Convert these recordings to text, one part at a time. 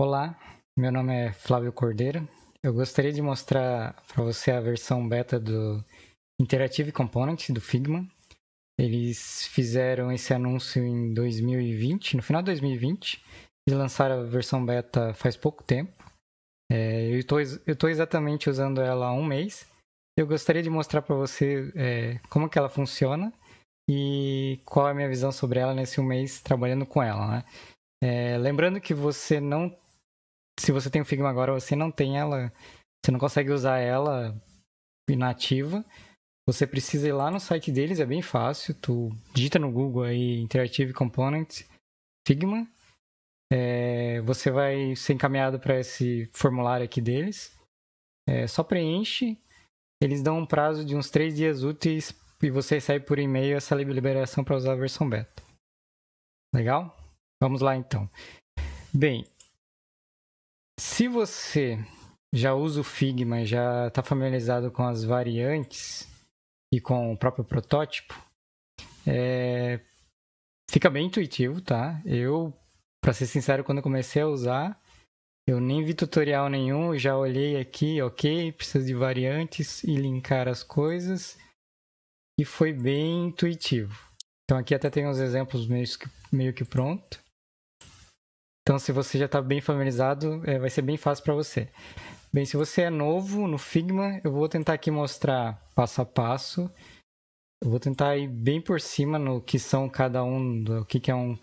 Olá, meu nome é Flávio Cordeiro. Eu gostaria de mostrar para você a versão beta do Interactive Component do Figma. Eles fizeram esse anúncio em 2020, no final de 2020, e lançaram a versão beta faz pouco tempo. É, eu estou exatamente usando ela há um mês. Eu gostaria de mostrar para você é, como que ela funciona e qual é a minha visão sobre ela nesse um mês trabalhando com ela. Né? É, lembrando que você não se você tem o Figma agora, você não tem ela, você não consegue usar ela inativa, você precisa ir lá no site deles, é bem fácil, tu digita no Google aí Interactive Components Figma, é, você vai ser encaminhado para esse formulário aqui deles, é, só preenche, eles dão um prazo de uns três dias úteis e você recebe por e-mail essa liberação para usar a versão beta. Legal? Vamos lá então. Bem, se você já usa o Figma, já está familiarizado com as variantes e com o próprio protótipo, é... fica bem intuitivo, tá? Eu, para ser sincero, quando comecei a usar, eu nem vi tutorial nenhum, já olhei aqui, ok, precisa de variantes e linkar as coisas, e foi bem intuitivo. Então aqui até tem uns exemplos meio que, meio que pronto. Então, se você já está bem familiarizado, é, vai ser bem fácil para você. Bem, se você é novo no Figma, eu vou tentar aqui mostrar passo a passo. Eu vou tentar ir bem por cima no que são cada um, o que, que é um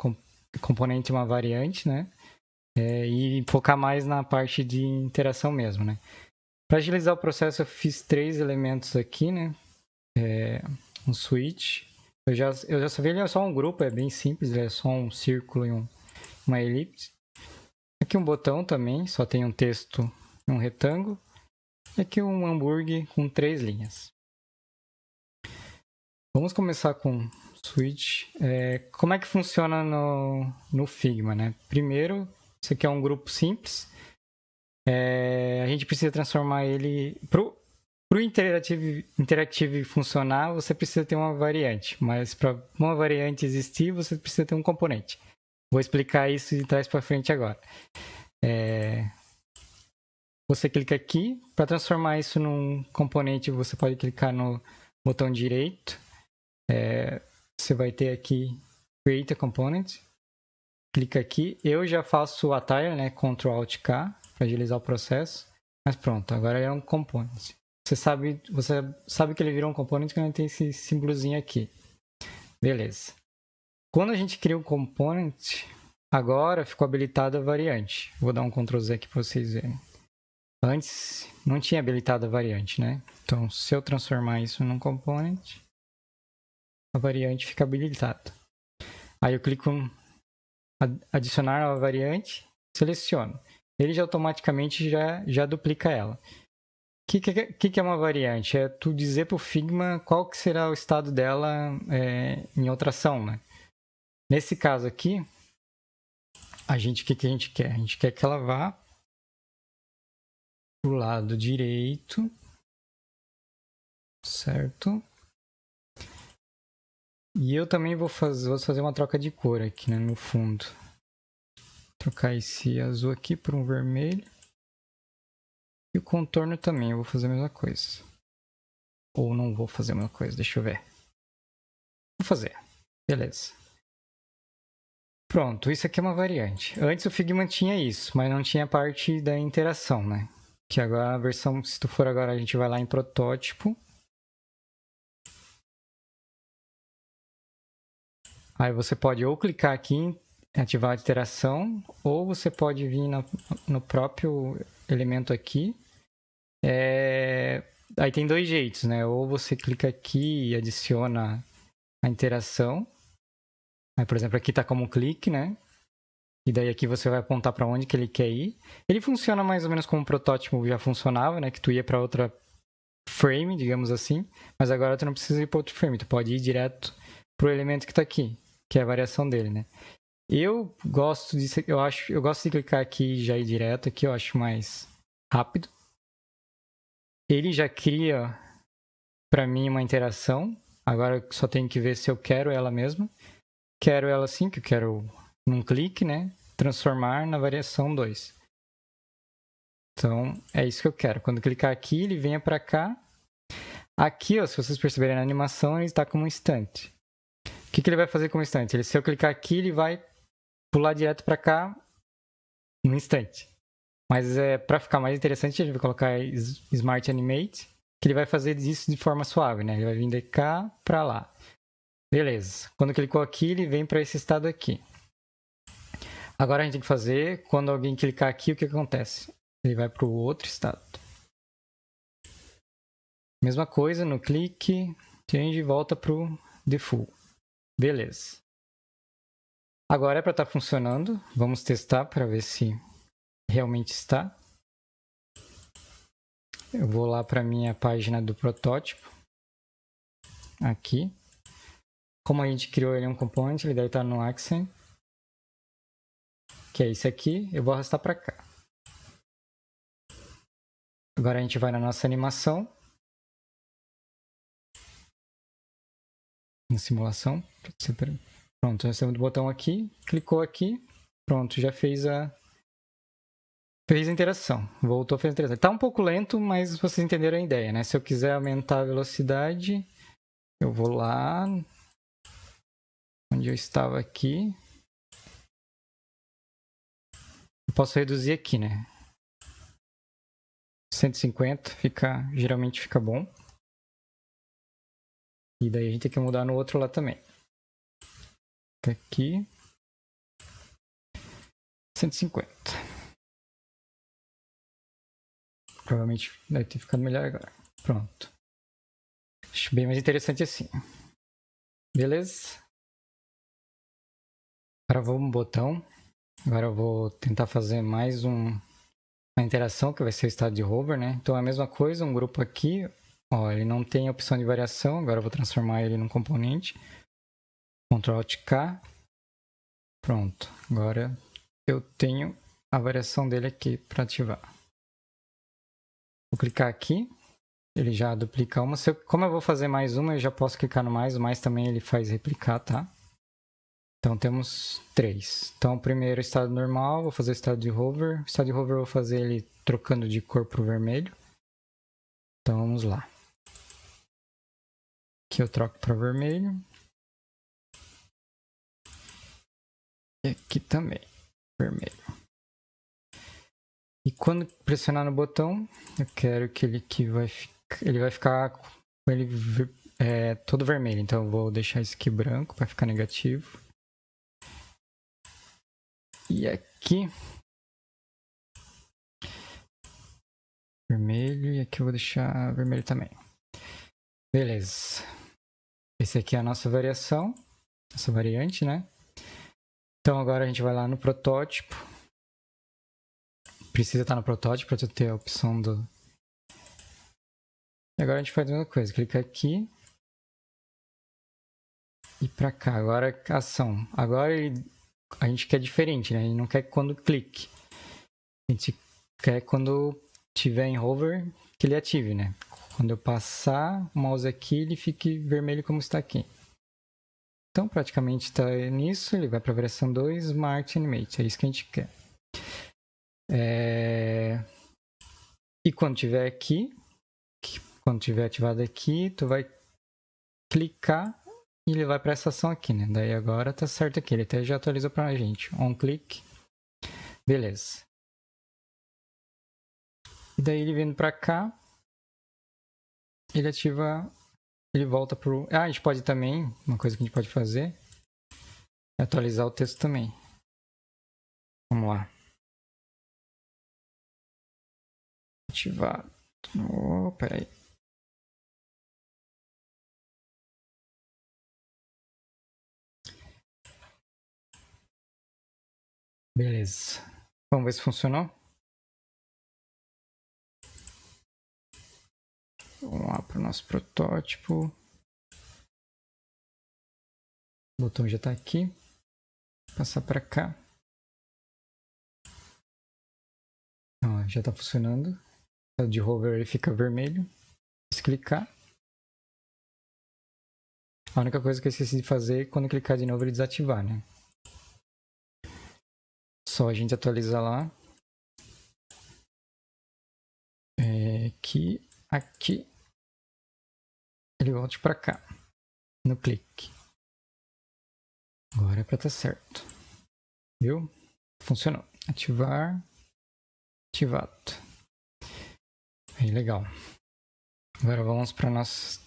componente uma variante, né? É, e focar mais na parte de interação mesmo, né? Para agilizar o processo, eu fiz três elementos aqui, né? É, um switch. Eu já, eu já sabia ele é só um grupo, é bem simples, é só um círculo e um, uma elipse. Aqui um botão também, só tem um texto e um retângulo. E aqui um hambúrguer com três linhas. Vamos começar com switch. É, como é que funciona no, no Figma, né? Primeiro, isso aqui é um grupo simples. É, a gente precisa transformar ele... Para o interactive, interactive funcionar, você precisa ter uma variante. Mas para uma variante existir, você precisa ter um componente. Vou explicar isso de trás para frente agora. É... Você clica aqui. Para transformar isso num componente, você pode clicar no botão direito. É... Você vai ter aqui Create a Component. Clica aqui. Eu já faço o attire, né? Ctrl Alt K para agilizar o processo. Mas pronto, agora é um component. Você sabe, você sabe que ele virou um component quando tem esse símbolozinho aqui. Beleza. Quando a gente cria o component, agora ficou habilitada a variante. Vou dar um Ctrl Z aqui para vocês verem. Antes não tinha habilitada a variante, né? Então, se eu transformar isso num component, a variante fica habilitada. Aí eu clico em adicionar a variante, seleciono. Ele já automaticamente já, já duplica ela. O que, é, que, que, é uma variante? É tu dizer para o Figma qual que será o estado dela é, em outra ação, né? Nesse caso aqui, a gente, o que, que a gente quer? A gente quer que ela vá para o lado direito, certo? E eu também vou fazer, vou fazer uma troca de cor aqui né, no fundo. Trocar esse azul aqui por um vermelho. E o contorno também, eu vou fazer a mesma coisa. Ou não vou fazer a mesma coisa, deixa eu ver. Vou fazer, beleza. Pronto, isso aqui é uma variante. Antes o Figma tinha isso, mas não tinha a parte da interação, né? Que agora a versão, se tu for agora, a gente vai lá em protótipo. Aí você pode ou clicar aqui em ativar a interação, ou você pode vir no, no próprio elemento aqui. É... Aí tem dois jeitos, né? Ou você clica aqui e adiciona a interação, Aí, por exemplo, aqui está como um clique, né? E daí aqui você vai apontar para onde que ele quer ir. Ele funciona mais ou menos como o protótipo já funcionava, né? Que tu ia para outra frame, digamos assim. Mas agora tu não precisa ir para outro frame. Tu pode ir direto pro elemento que está aqui, que é a variação dele, né? Eu gosto de eu acho, eu gosto de clicar aqui e já ir direto aqui, eu acho mais rápido. Ele já cria para mim uma interação. Agora eu só tenho que ver se eu quero ela mesma quero ela assim, que eu quero num clique, né? Transformar na variação 2. Então, é isso que eu quero. Quando clicar aqui, ele venha para cá. Aqui, ó, se vocês perceberem na animação, ele está como um instante. O que, que ele vai fazer como um instante? Ele, se eu clicar aqui, ele vai pular direto para cá no instante. Mas é, para ficar mais interessante, a gente vai colocar Smart Animate, que ele vai fazer isso de forma suave, né? Ele vai vir de cá para lá. Beleza. Quando clicou aqui, ele vem para esse estado aqui. Agora a gente tem que fazer, quando alguém clicar aqui, o que acontece? Ele vai para o outro estado. Mesma coisa, no clique, change e volta para o default. Beleza. Agora é para estar tá funcionando. Vamos testar para ver se realmente está. Eu vou lá para minha página do protótipo. Aqui. Como a gente criou ele é um componente, ele deve estar no axon. Que é isso aqui. Eu vou arrastar para cá. Agora a gente vai na nossa animação. Na simulação. Pronto, nós temos o botão aqui. Clicou aqui. Pronto, já fez a Fez a interação, voltou, fez a interação. Está um pouco lento, mas vocês entenderam a ideia, né? Se eu quiser aumentar a velocidade, eu vou lá onde eu estava aqui. Eu posso reduzir aqui, né? 150 fica, geralmente fica bom. E daí a gente tem que mudar no outro lá também. Até aqui. 150. Provavelmente deve ter ficado melhor agora. Pronto. Acho bem mais interessante assim. Beleza? Travou um botão. Agora eu vou tentar fazer mais um, uma interação, que vai ser o estado de hover, né? Então é a mesma coisa, um grupo aqui, ó, ele não tem opção de variação, agora eu vou transformar ele num componente. Ctrl Alt K. Pronto, agora eu tenho a variação dele aqui para ativar. Vou clicar aqui, ele já duplica uma. Eu, como eu vou fazer mais uma, eu já posso clicar no mais, o mais também ele faz replicar, tá? Então temos três. Então primeiro estado normal, vou fazer o estado de hover. O estado de hover eu vou fazer ele trocando de cor para o vermelho. Então vamos lá. Aqui eu troco para vermelho. E aqui também, vermelho. E quando pressionar no botão, eu quero que ele, que vai, ele vai ficar com ele é, todo vermelho. Então eu vou deixar isso aqui branco para ficar negativo. E aqui. Vermelho. E aqui eu vou deixar vermelho também. Beleza. Esse aqui é a nossa variação. Essa variante, né? Então agora a gente vai lá no protótipo. Precisa estar no protótipo para ter a opção do... E agora a gente faz a mesma coisa. Clica aqui. E para cá. Agora ação. Agora ele a gente quer diferente, né? A gente não quer quando clique. A gente quer quando tiver em hover que ele ative, né? Quando eu passar o mouse aqui, ele fique vermelho como está aqui. Então, praticamente está nisso. Ele vai para a versão 2, Smart Animate. É isso que a gente quer. É... E quando tiver aqui, quando tiver ativado aqui, tu vai clicar e ele vai para essa ação aqui, né? Daí agora tá certo aqui, ele até já atualizou para a gente. On click. Beleza. E daí ele vindo para cá, ele ativa, ele volta pro... Ah, a gente pode também, uma coisa que a gente pode fazer, é atualizar o texto também. Vamos lá. Ativar. Oh, peraí. Beleza. Vamos ver se funcionou. Vamos lá para o nosso protótipo. O botão já está aqui. Vou passar para cá. Ó, já está funcionando. O tá De hover ele fica vermelho. Se clicar. A única coisa que eu esqueci de fazer é quando clicar de novo ele desativar, né? Só a gente atualiza lá. É, que aqui ele volte para cá no clique. Agora é para estar tá certo. Viu? Funcionou. Ativar. Ativado. Aí, legal. Agora vamos para nossa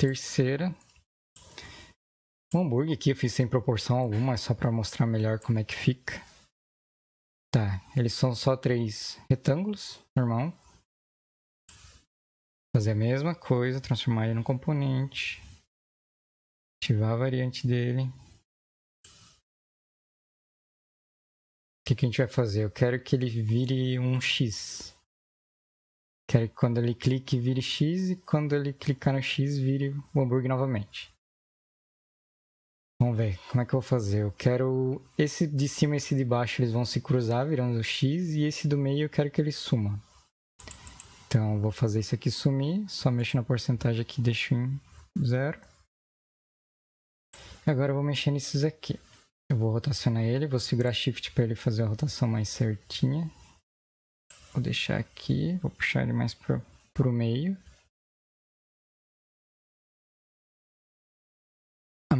terceira. O hambúrguer aqui eu fiz sem proporção alguma, é só para mostrar melhor como é que fica. Tá, eles são só três retângulos, normal. Fazer a mesma coisa, transformar ele num componente. Ativar a variante dele. O que, que a gente vai fazer? Eu quero que ele vire um X. Quero que quando ele clique vire X e quando ele clicar no X vire o hambúrguer novamente. Vamos ver, como é que eu vou fazer? Eu quero. Esse de cima e esse de baixo eles vão se cruzar virando X e esse do meio eu quero que ele suma. Então eu vou fazer isso aqui sumir, só mexo na porcentagem aqui deixo em zero. Agora eu vou mexer nesses aqui. Eu vou rotacionar ele, vou segurar Shift para ele fazer a rotação mais certinha. Vou deixar aqui, vou puxar ele mais pro, pro meio.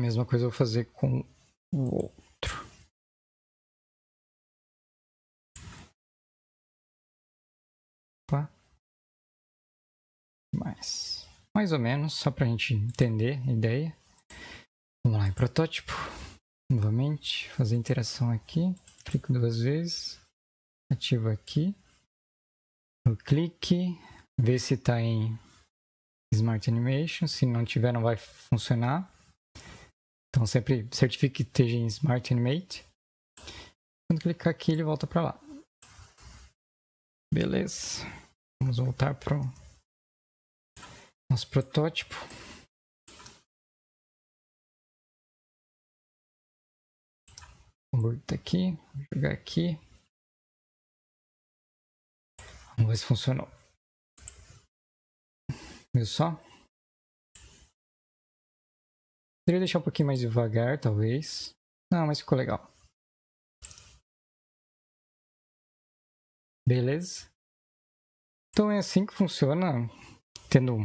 mesma coisa eu vou fazer com o outro. Opa. Mais. Mais ou menos, só para a gente entender a ideia. Vamos lá, em protótipo. Novamente, fazer interação aqui. Clico duas vezes. Ativo aqui. O clique. Ver se está em Smart Animation. Se não tiver, não vai funcionar. Então sempre certifique que esteja em Smart Animate. Quando clicar aqui, ele volta para lá. Beleza. Vamos voltar para o nosso protótipo. Vamos tá aqui, vou jogar aqui. Vamos ver se funcionou. Viu só? Poderia deixar um pouquinho mais devagar, talvez. Não, mas ficou legal. Beleza. Então é assim que funciona, tendo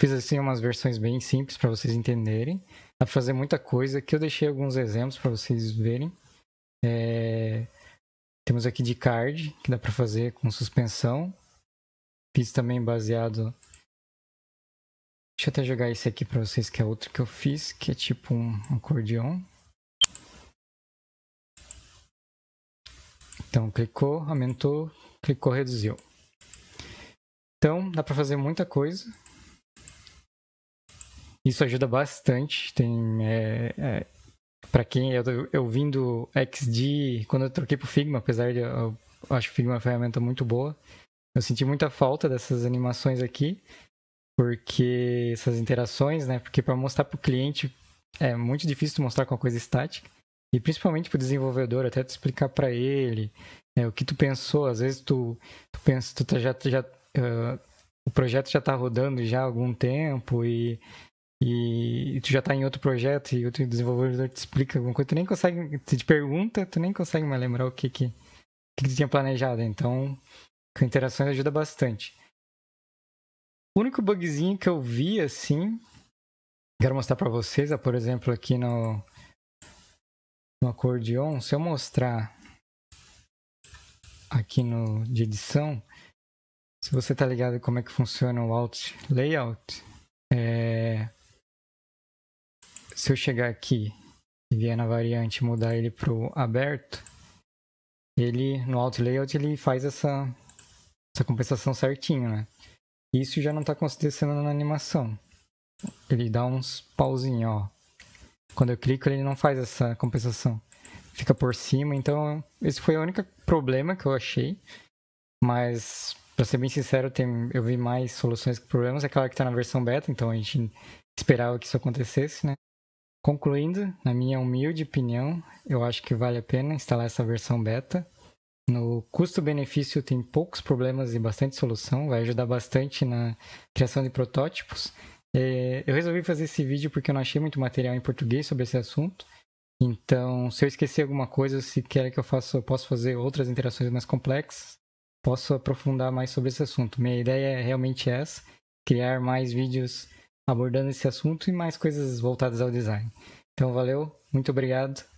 fiz assim umas versões bem simples para vocês entenderem. Dá pra fazer muita coisa. Aqui eu deixei alguns exemplos para vocês verem. É... Temos aqui de card, que dá para fazer com suspensão. Fiz também baseado Deixa eu até jogar esse aqui pra vocês, que é outro que eu fiz, que é tipo um acordeão. Então, clicou, aumentou, clicou, reduziu. Então, dá para fazer muita coisa. Isso ajuda bastante. Tem é, é, para quem eu, eu vim do XD quando eu troquei pro Figma, apesar de eu, eu acho que Figma é uma ferramenta muito boa, eu senti muita falta dessas animações aqui porque essas interações, né? Porque para mostrar para o cliente é muito difícil mostrar com uma coisa estática e principalmente para o desenvolvedor até te explicar para ele né, o que tu pensou. Às vezes tu, tu pensa, tu tá, já, já uh, o projeto já está rodando já há algum tempo e e, tu já está em outro projeto e outro desenvolvedor te explica alguma coisa, tu nem consegue, tu te pergunta, tu nem consegue mais lembrar o que que, que tu tinha planejado. Então, com interações ajuda bastante. O único bugzinho que eu vi assim, quero mostrar para vocês, é, por exemplo, aqui no, no acordeon, se eu mostrar aqui no de edição, se você tá ligado como é que funciona o Alt Layout, é... se eu chegar aqui e vier na variante mudar ele pro aberto, ele no Alt Layout ele faz essa, essa compensação certinho, né? Isso já não está acontecendo na animação. Ele dá uns pauzinhos, ó. Quando eu clico, ele não faz essa compensação. Fica por cima, então esse foi o único problema que eu achei. Mas, para ser bem sincero, tem, eu vi mais soluções que problemas. É claro que está na versão beta, então a gente esperava que isso acontecesse, né? Concluindo, na minha humilde opinião, eu acho que vale a pena instalar essa versão beta no custo-benefício tem poucos problemas e bastante solução, vai ajudar bastante na criação de protótipos. É, eu resolvi fazer esse vídeo porque eu não achei muito material em português sobre esse assunto. Então, se eu esquecer alguma coisa, se quer que eu faça, eu posso fazer outras interações mais complexas, posso aprofundar mais sobre esse assunto. Minha ideia é realmente essa, criar mais vídeos abordando esse assunto e mais coisas voltadas ao design. Então, valeu, muito obrigado.